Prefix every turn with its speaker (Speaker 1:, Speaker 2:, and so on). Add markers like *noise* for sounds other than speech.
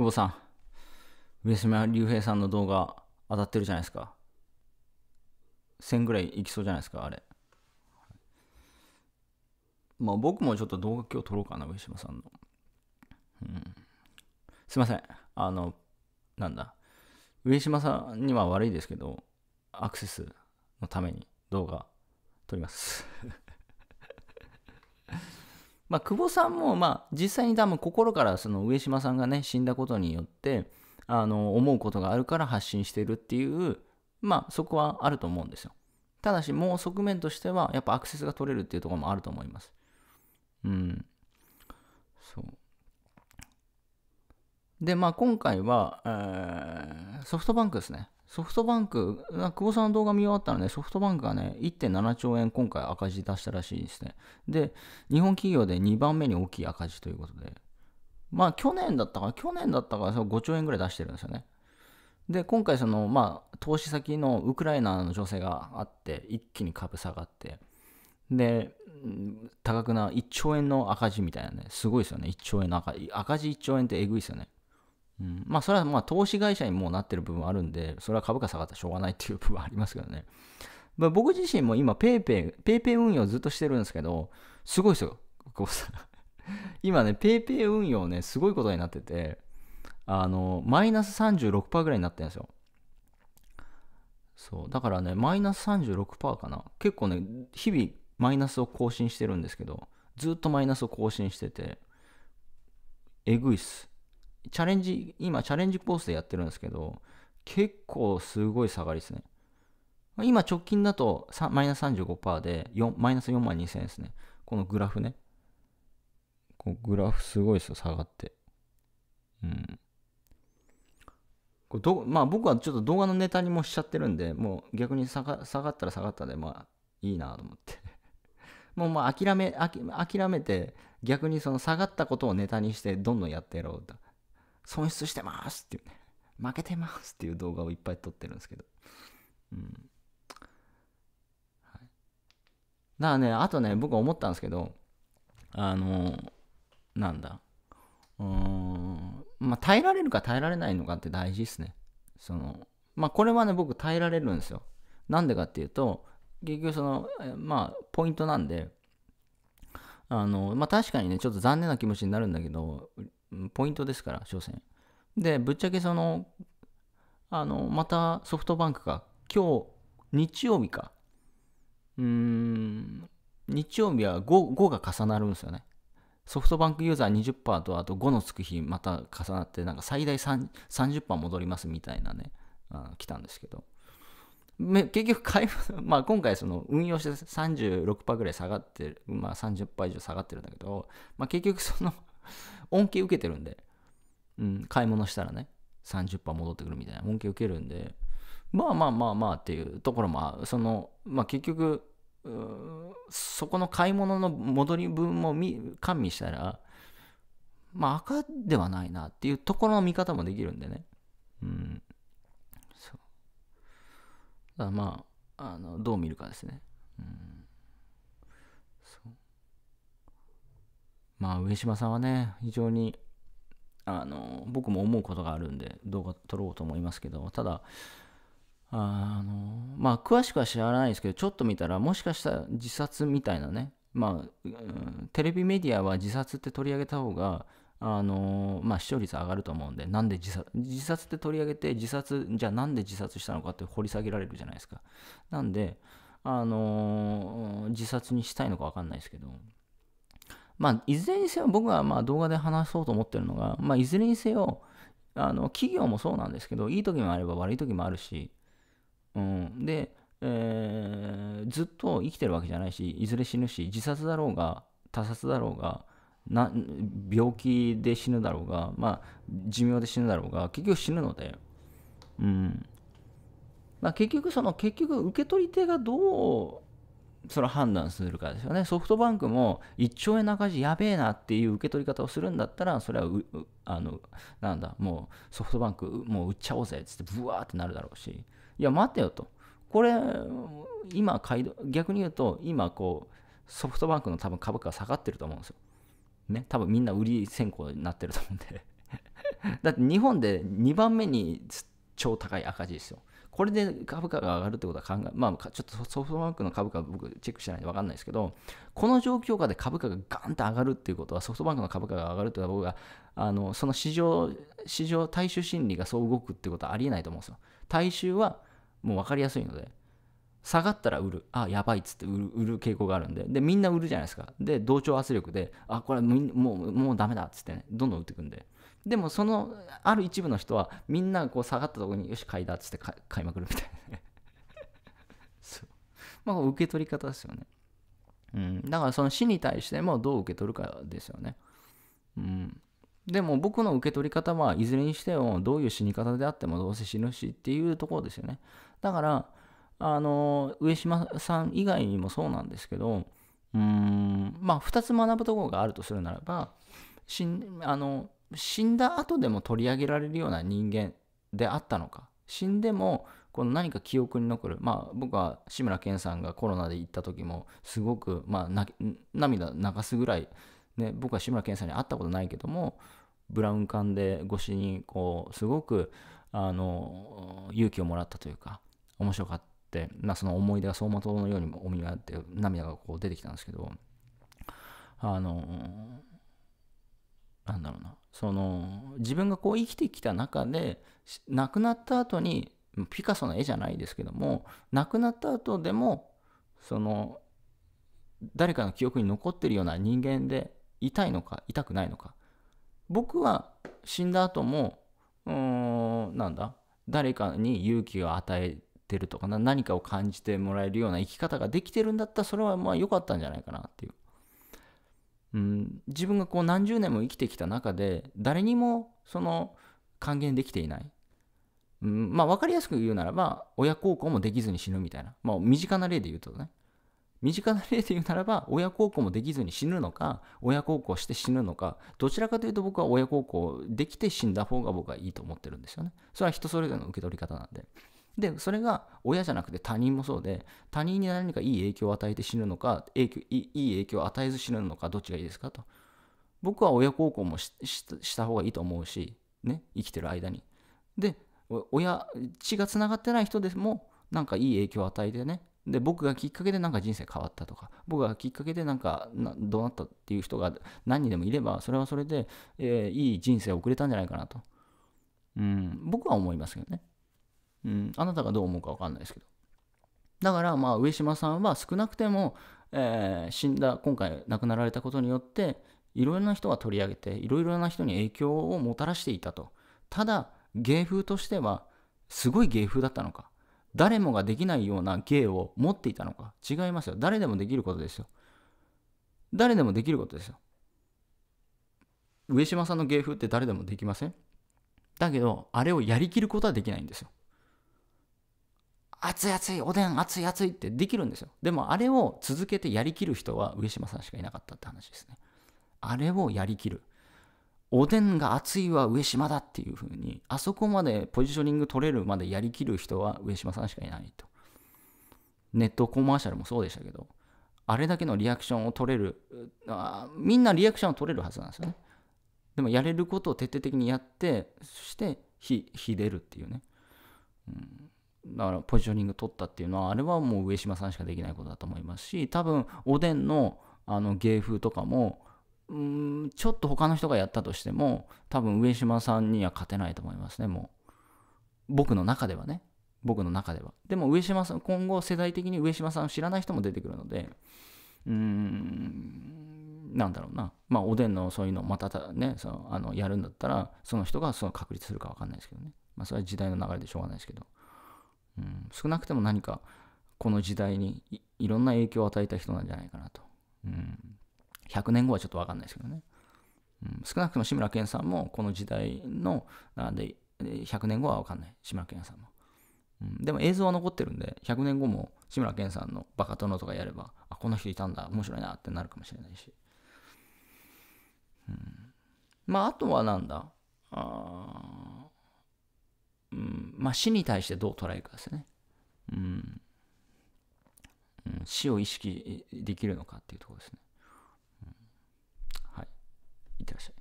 Speaker 1: 久保さん、上島竜兵さんの動画当たってるじゃないですか。1000ぐらいいきそうじゃないですか、あれ。まあ僕もちょっと動画今日撮ろうかな、上島さんの。うん、すいません。あの、なんだ。上島さんには悪いですけど、アクセスのために動画撮ります。まあ、久保さんも、まあ、実際に多分心からその上島さんがね、死んだことによって、あの、思うことがあるから発信してるっていう、まあ、そこはあると思うんですよ。ただし、もう側面としては、やっぱアクセスが取れるっていうところもあると思います。うん。そう。で、まあ、今回は、えー、ソフトバンクですね。ソフトバンク、久保さんの動画見終わったらね、ソフトバンクがね、1.7兆円今回赤字出したらしいですね。で、日本企業で2番目に大きい赤字ということで、まあ去年だったか、去年だったか5兆円ぐらい出してるんですよね。で、今回その、まあ、投資先のウクライナの情勢があって、一気に株下がって、で、多額な1兆円の赤字みたいなね、すごいですよね、1兆円の赤字。赤字1兆円ってえぐいですよね。うん、まあそれはまあ投資会社にもうなってる部分あるんで、それは株価下がったらしょうがないっていう部分はありますけどね。まあ、僕自身も今 PayPay、PayPay 運用ずっとしてるんですけど、すごいですよ。さ *laughs* 今ね、PayPay 運用ね、すごいことになってて、あの、マイナス36%ぐらいになってるんですよ。そう、だからね、マイナス36%かな。結構ね、日々マイナスを更新してるんですけど、ずっとマイナスを更新してて、えぐいっす。チャレンジ、今チャレンジコースでやってるんですけど、結構すごい下がりですね。今直近だとマイナス35%でマイナス4万2000円ですね。このグラフね。こうグラフすごいですよ、下がって。うん。こどまあ僕はちょっと動画のネタにもしちゃってるんで、もう逆に下が下がったら下がったで、まあいいなと思って。*laughs* もうまあ諦め、諦めて、逆にその下がったことをネタにしてどんどんやってやろうと。損失してますっていうね、負けてますっていう動画をいっぱい撮ってるんですけど。うん。はい。だからね、あとね、僕思ったんですけど、あの、なんだ。うーん、まあ、耐えられるか耐えられないのかって大事ですね。その、まあ、これはね、僕耐えられるんですよ。なんでかっていうと、結局その、まあ、ポイントなんで、あの、まあ、確かにね、ちょっと残念な気持ちになるんだけど、ポイントですから、所詮。で、ぶっちゃけその、あの、またソフトバンクが今日、日曜日か。うーん、日曜日は 5, 5が重なるんですよね。ソフトバンクユーザー20%とあと5のつく日また重なってなんか最大30%戻りますみたいなね、あ来たんですけど。結局買い、*laughs* まあ、今回その運用して36%ぐらい下がってる、まあ、30%以上下がってるんだけど、まあ、結局その恩恵受けてるんで、うん、買い物したらね、30%戻ってくるみたいな恩恵受けるんで、まあまあまあまあっていうところも、その、まあ結局、そこの買い物の戻り分も完備したら、まあ赤ではないなっていうところの見方もできるんでね。うん。そう。だまあ、あの、どう見るかですね。うんまあ、上島さんはね、非常に、あの、僕も思うことがあるんで、動画撮ろうと思いますけど、ただ、あの、まあ、詳しくは知らないですけど、ちょっと見たら、もしかしたら自殺みたいなね、まあ、うん、テレビメディアは自殺って取り上げた方が、あのまあ、視聴率上がると思うんで、なんで自殺、自殺って取り上げて、自殺、じゃあなんで自殺したのかって掘り下げられるじゃないですか。なんで、あの自殺にしたいのか分かんないですけど、まあ、いずれにせよ僕はまあ動画で話そうと思ってるのが、まあ、いずれにせよ、あの企業もそうなんですけど、いい時もあれば悪い時もあるし、うん、で、えー、ずっと生きてるわけじゃないし、いずれ死ぬし、自殺だろうが、他殺だろうが、な病気で死ぬだろうが、まあ、寿命で死ぬだろうが、結局死ぬので、うん。まあ、結局、その、結局、受け取り手がどうその判断するかですよね。ソフトバンクも1兆円の赤字やべえなっていう受け取り方をするんだったら、それはあの、なんだ、もうソフトバンクもう売っちゃおうぜっつってブワーってなるだろうし、いや待てよと。これ、今買い、逆に言うと、今こう、ソフトバンクの多分株価下がってると思うんですよ。ね、多分みんな売り先行になってると思うんで *laughs* だって日本で2番目に超高い赤字ですよ。これで株価が上がるってことは考え、まあ、ちょっとソフトバンクの株価は僕チェックしてないんで分かんないですけど、この状況下で株価がガンと上がるっていうことは、ソフトバンクの株価が上がるってことは僕が、あの、その市場、市場大衆心理がそう動くってことはありえないと思うんですよ。大衆はもう分かりやすいので、下がったら売る。あ、やばいっつって売る売る傾向があるんで。で、みんな売るじゃないですか。で、同調圧力で、あ、これもうもうダメだっつってね、どんどん売ってくんで。でもそのある一部の人はみんなこう下がったところによし買いだっつって買いまくるみたいなね *laughs* そうまあ受け取り方ですよねうんだからその死に対してもどう受け取るかですよねうんでも僕の受け取り方はいずれにしてもどういう死に方であってもどうせ死ぬしっていうところですよねだからあの上島さん以外にもそうなんですけどうんまあ2つ学ぶところがあるとするならば死んあの死んだ後でも取り上げられるような人間であったのか死んでもこの何か記憶に残るまあ僕は志村けんさんがコロナで行った時もすごく、まあ、涙流すぐらい、ね、僕は志村けんさんに会ったことないけどもブラウン管で越しにこうすごくあの勇気をもらったというか面白かった、まあ、その思い出が走馬灯のようにもいって涙がこう出てきたんですけどあのなんだろうなその自分がこう生きてきた中で亡くなった後にピカソの絵じゃないですけども亡くなった後でもその誰かの記憶に残ってるような人間でいたいのか痛くないのか僕は死んだ後もうーんなんだ誰かに勇気を与えてるとか何かを感じてもらえるような生き方ができてるんだったらそれはまあ良かったんじゃないかなっていううん、自分がこう何十年も生きてきた中で誰にもその還元できていない、うん、まあ分かりやすく言うならば親孝行もできずに死ぬみたいな、まあ、身近な例で言うとね身近な例で言うならば親孝行もできずに死ぬのか親孝行して死ぬのかどちらかというと僕は親孝行できて死んだ方が僕はいいと思ってるんですよねそれは人それぞれの受け取り方なんで。でそれが親じゃなくて他人もそうで他人に何かいい影響を与えて死ぬのか影響いい影響を与えず死ぬのかどっちがいいですかと僕は親孝行もした方がいいと思うし、ね、生きてる間にで親血がつながってない人でもなんかいい影響を与えてねで僕がきっかけでなんか人生変わったとか僕がきっかけでなんかどうなったっていう人が何人でもいればそれはそれで、えー、いい人生を送れたんじゃないかなと、うん、僕は思いますけどねうん、あなたがどう思うか分かんないですけど。だから、まあ、上島さんは少なくても、えー、死んだ、今回亡くなられたことによって、いろいろな人が取り上げて、いろいろな人に影響をもたらしていたと。ただ、芸風としては、すごい芸風だったのか。誰もができないような芸を持っていたのか。違いますよ。誰でもできることですよ。誰でもできることですよ。上島さんの芸風って誰でもできませんだけど、あれをやりきることはできないんですよ。熱い熱いおでん熱い熱いってできるんですよでもあれを続けてやりきる人は上島さんしかいなかったって話ですねあれをやりきるおでんが熱いは上島だっていう風にあそこまでポジショニング取れるまでやりきる人は上島さんしかいないとネットコマーシャルもそうでしたけどあれだけのリアクションを取れるあみんなリアクションを取れるはずなんですよねでもやれることを徹底的にやってそして日出るっていうね、うん、だからポジショニング取ったっていうのはあれはもう上島さんしかできないことだと思いますし多分おでんのあの芸風とかもうんちょっと他の人がやったとしても多分上島さんには勝てないと思いますねもう僕の中ではね僕の中ではでも上島さん今後世代的に上島さんを知らない人も出てくるのでうーんなんだろうなまあおでんのそういうのをまたたねそのあのやるんだったらその人がその確立するか分かんないですけどねまあそれは時代の流れでしょうがないですけどうん、少なくても何かこの時代にいろんな影響を与えた人なんじゃないかなと、うん、100年後はちょっと分かんないですけどね、うん、少なくとも志村けんさんもこの時代のなんで100年後は分かんない志村けんさんも、うん、でも映像は残ってるんで100年後も志村けんさんの「バカ殿」とかやればあこの人いたんだ面白いなってなるかもしれないし、うん、まああとはなんだあまあ、死に対してどう捉えるかですね。うん。うん、死を意識できるのかっていうところですね。うん、はい。いってらっしゃい。